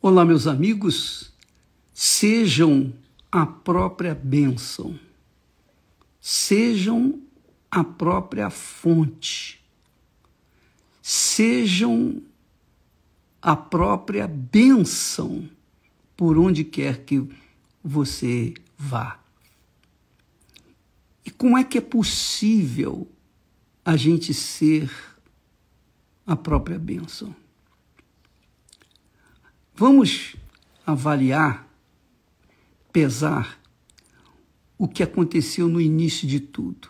Olá, meus amigos, sejam a própria bênção, sejam a própria fonte, sejam a própria bênção por onde quer que você vá. E como é que é possível a gente ser a própria bênção? Vamos avaliar, pesar o que aconteceu no início de tudo.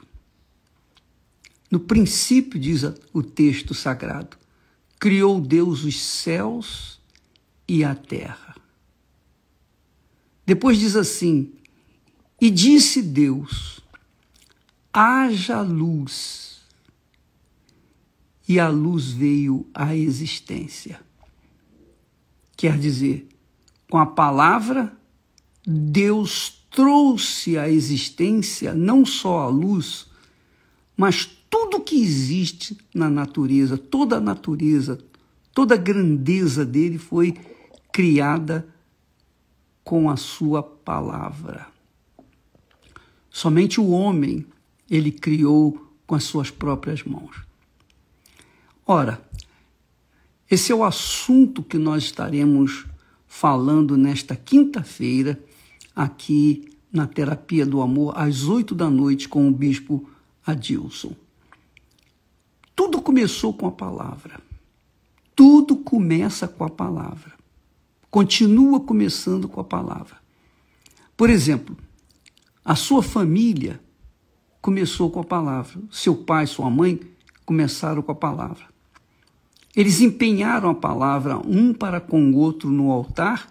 No princípio, diz o texto sagrado, criou Deus os céus e a terra. Depois diz assim: E disse Deus: haja luz. E a luz veio à existência. Quer dizer, com a palavra, Deus trouxe à existência não só a luz, mas tudo que existe na natureza, toda a natureza, toda a grandeza dele foi criada com a sua palavra. Somente o homem ele criou com as suas próprias mãos. Ora, esse é o assunto que nós estaremos falando nesta quinta-feira, aqui na Terapia do Amor, às oito da noite, com o Bispo Adilson. Tudo começou com a palavra. Tudo começa com a palavra. Continua começando com a palavra. Por exemplo, a sua família começou com a palavra. Seu pai, sua mãe começaram com a palavra. Eles empenharam a palavra um para com o outro no altar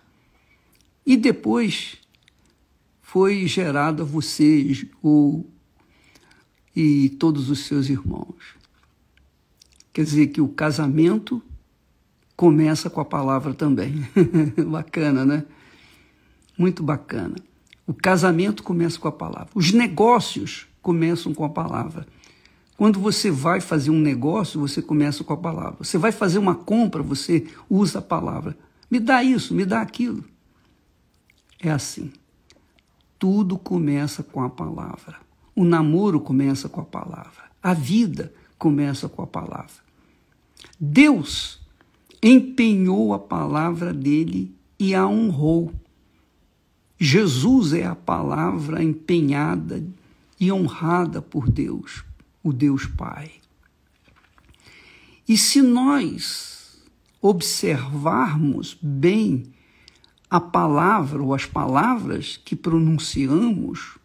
e depois foi gerado a vocês o e todos os seus irmãos. Quer dizer que o casamento começa com a palavra também. bacana, né? Muito bacana. O casamento começa com a palavra. Os negócios começam com a palavra. Quando você vai fazer um negócio, você começa com a palavra. Você vai fazer uma compra, você usa a palavra. Me dá isso, me dá aquilo. É assim. Tudo começa com a palavra. O namoro começa com a palavra. A vida começa com a palavra. Deus empenhou a palavra dele e a honrou. Jesus é a palavra empenhada e honrada por Deus o Deus Pai. E se nós observarmos bem a palavra ou as palavras que pronunciamos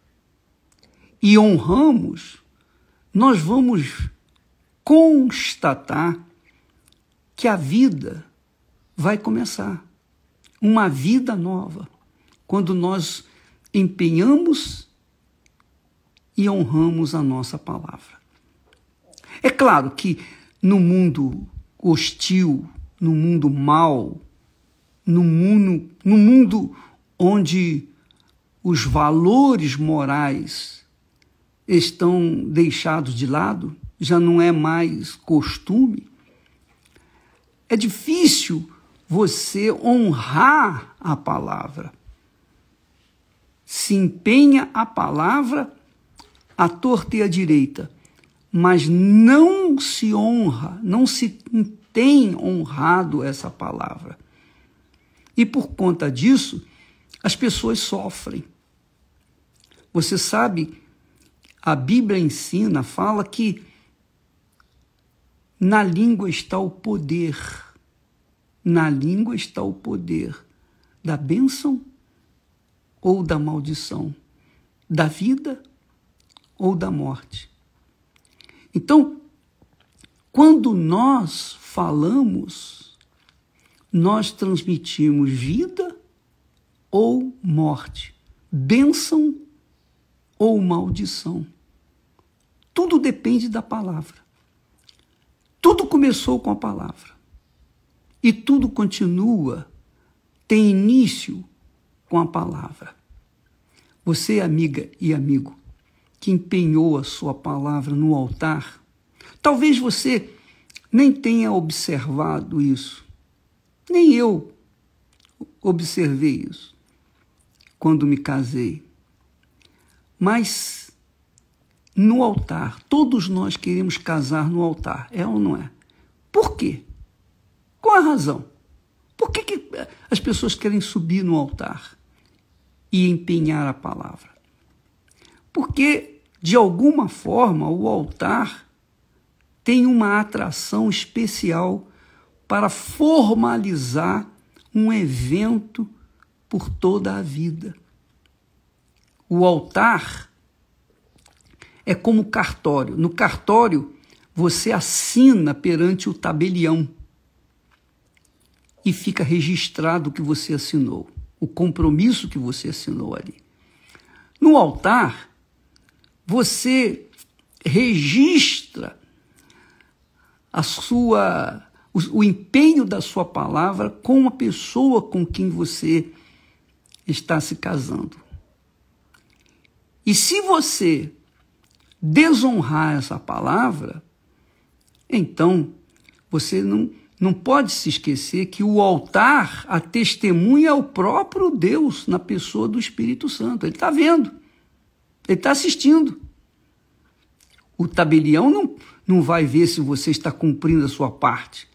e honramos, nós vamos constatar que a vida vai começar, uma vida nova, quando nós empenhamos e honramos a nossa palavra. É claro que no mundo hostil, no mundo mau, no mundo, no mundo onde os valores morais estão deixados de lado, já não é mais costume, é difícil você honrar a palavra. Se empenha a palavra à torta e à direita mas não se honra, não se tem honrado essa palavra. E por conta disso, as pessoas sofrem. Você sabe, a Bíblia ensina, fala que na língua está o poder. Na língua está o poder da bênção ou da maldição, da vida ou da morte. Então, quando nós falamos, nós transmitimos vida ou morte, bênção ou maldição. Tudo depende da palavra. Tudo começou com a palavra. E tudo continua, tem início com a palavra. Você, amiga e amigo, que empenhou a sua palavra no altar. Talvez você nem tenha observado isso. Nem eu observei isso quando me casei. Mas no altar, todos nós queremos casar no altar, é ou não é? Por quê? Qual a razão? Por que, que as pessoas querem subir no altar e empenhar a palavra? Porque de alguma forma, o altar tem uma atração especial para formalizar um evento por toda a vida. O altar é como cartório. No cartório, você assina perante o tabelião e fica registrado o que você assinou, o compromisso que você assinou ali. No altar, você registra a sua o, o empenho da sua palavra com a pessoa com quem você está se casando. E se você desonrar essa palavra, então você não, não pode se esquecer que o altar, a testemunha é o próprio Deus na pessoa do Espírito Santo. Ele está vendo. Ele está assistindo. O tabelião não, não vai ver se você está cumprindo a sua parte.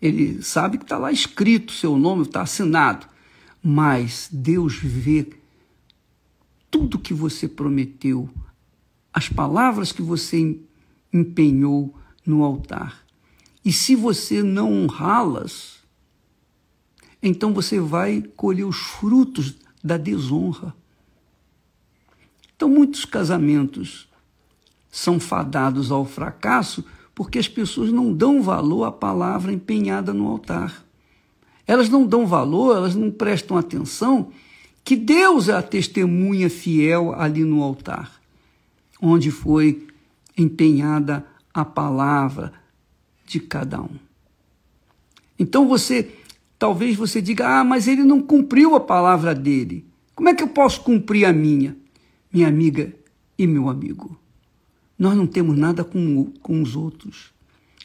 Ele sabe que está lá escrito seu nome, está assinado. Mas Deus vê tudo que você prometeu, as palavras que você empenhou no altar. E se você não honrá-las, então você vai colher os frutos da desonra. Então, muitos casamentos são fadados ao fracasso porque as pessoas não dão valor à palavra empenhada no altar. Elas não dão valor, elas não prestam atenção que Deus é a testemunha fiel ali no altar, onde foi empenhada a palavra de cada um. Então você, talvez você diga, ah, mas ele não cumpriu a palavra dele. Como é que eu posso cumprir a minha? minha amiga e meu amigo. Nós não temos nada com, com os outros.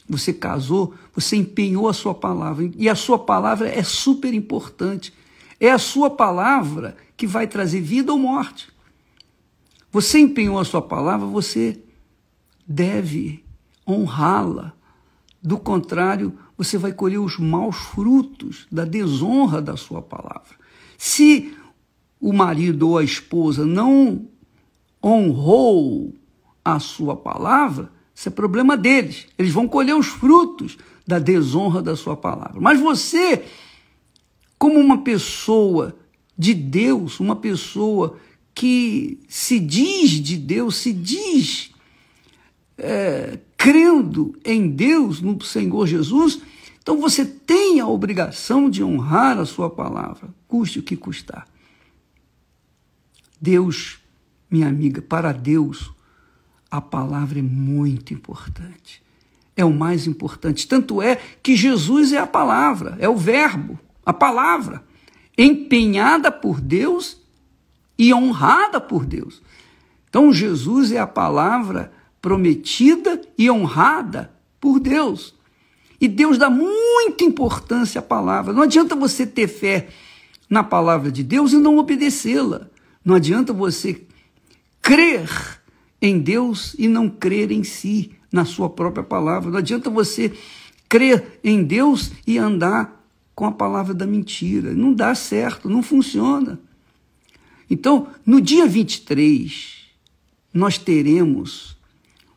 Você casou, você empenhou a sua palavra, e a sua palavra é super importante. É a sua palavra que vai trazer vida ou morte. Você empenhou a sua palavra, você deve honrá-la. Do contrário, você vai colher os maus frutos da desonra da sua palavra. Se o marido ou a esposa não honrou a sua palavra, isso é problema deles. Eles vão colher os frutos da desonra da sua palavra. Mas você, como uma pessoa de Deus, uma pessoa que se diz de Deus, se diz é, crendo em Deus, no Senhor Jesus, então você tem a obrigação de honrar a sua palavra, custe o que custar. Deus minha amiga, para Deus, a palavra é muito importante. É o mais importante. Tanto é que Jesus é a palavra, é o Verbo, a palavra, empenhada por Deus e honrada por Deus. Então, Jesus é a palavra prometida e honrada por Deus. E Deus dá muita importância à palavra. Não adianta você ter fé na palavra de Deus e não obedecê-la. Não adianta você crer em Deus e não crer em si, na sua própria palavra. Não adianta você crer em Deus e andar com a palavra da mentira. Não dá certo, não funciona. Então, no dia 23, nós teremos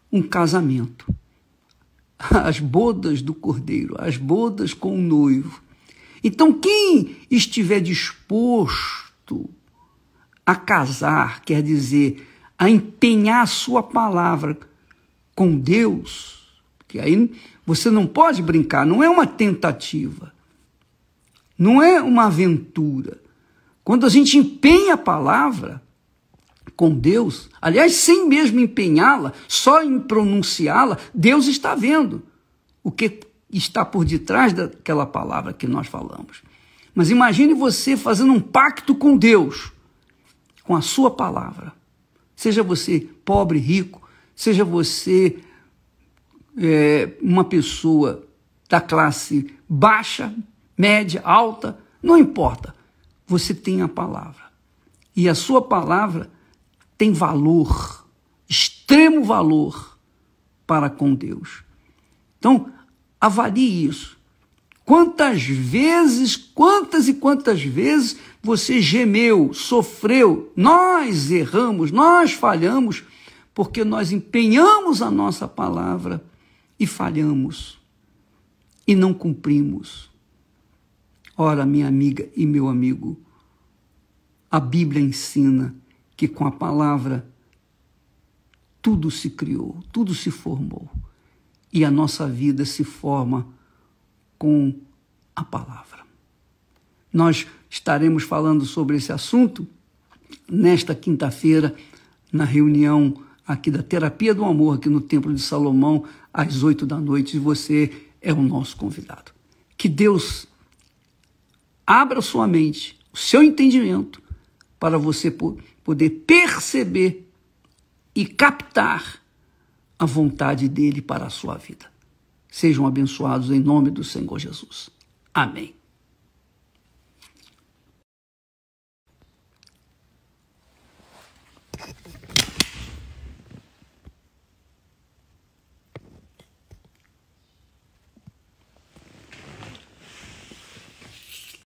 um casamento. As bodas do cordeiro, as bodas com o noivo. Então, quem estiver disposto a casar, quer dizer, a empenhar a sua palavra com Deus, que aí você não pode brincar, não é uma tentativa, não é uma aventura. Quando a gente empenha a palavra com Deus, aliás, sem mesmo empenhá-la, só em pronunciá-la, Deus está vendo o que está por detrás daquela palavra que nós falamos. Mas imagine você fazendo um pacto com Deus, com a sua palavra. Seja você pobre, rico, seja você é, uma pessoa da classe baixa, média, alta, não importa. Você tem a palavra. E a sua palavra tem valor, extremo valor para com Deus. Então, avalie isso. Quantas vezes, quantas e quantas vezes você gemeu, sofreu, nós erramos, nós falhamos, porque nós empenhamos a nossa palavra e falhamos e não cumprimos. Ora, minha amiga e meu amigo, a Bíblia ensina que com a palavra tudo se criou, tudo se formou e a nossa vida se forma com a palavra. Nós estaremos falando sobre esse assunto nesta quinta-feira, na reunião aqui da Terapia do Amor, aqui no Templo de Salomão, às oito da noite, e você é o nosso convidado. Que Deus abra sua mente, o seu entendimento, para você poder perceber e captar a vontade dele para a sua vida. Sejam abençoados em nome do Senhor Jesus. Amém.